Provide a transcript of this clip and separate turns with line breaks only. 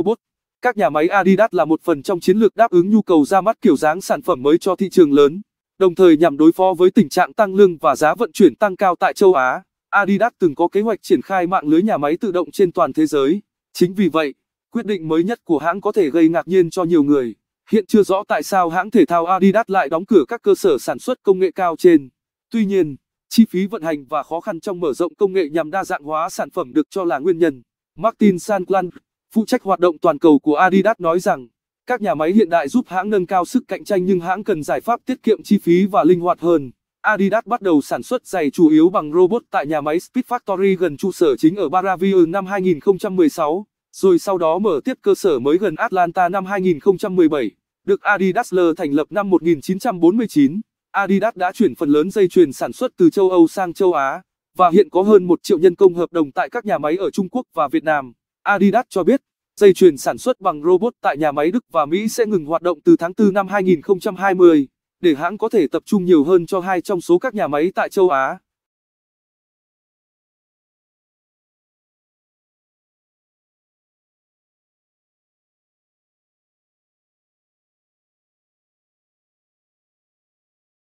robot. Các nhà máy Adidas là một phần trong chiến lược đáp ứng nhu cầu ra mắt kiểu dáng sản phẩm mới cho thị trường lớn, đồng thời nhằm đối phó với tình trạng tăng lương và giá vận chuyển tăng cao tại châu Á. Adidas từng có kế hoạch triển khai mạng lưới nhà máy tự động trên toàn thế giới. Chính vì vậy, quyết định mới nhất của hãng có thể gây ngạc nhiên cho nhiều người. Hiện chưa rõ tại sao hãng thể thao Adidas lại đóng cửa các cơ sở sản xuất công nghệ cao trên. Tuy nhiên, chi phí vận hành và khó khăn trong mở rộng công nghệ nhằm đa dạng hóa sản phẩm được cho là nguyên nhân. Martin Sankland phụ trách hoạt động toàn cầu của Adidas nói rằng, các nhà máy hiện đại giúp hãng nâng cao sức cạnh tranh nhưng hãng cần giải pháp tiết kiệm chi phí và linh hoạt hơn. Adidas bắt đầu sản xuất giày chủ yếu bằng robot tại nhà máy Speed Factory gần trụ sở chính ở Baraville năm 2016, rồi sau đó mở tiếp cơ sở mới gần Atlanta năm 2017, được Adidas L thành lập năm 1949. Adidas đã chuyển phần lớn dây chuyền sản xuất từ châu Âu sang châu Á, và hiện có hơn 1 triệu nhân công hợp đồng tại các nhà máy ở Trung Quốc và Việt Nam. Adidas cho biết, dây chuyền sản xuất bằng robot tại nhà máy Đức và Mỹ sẽ ngừng hoạt động từ tháng 4 năm 2020, để hãng có thể tập trung nhiều hơn cho hai trong số các nhà máy tại châu Á.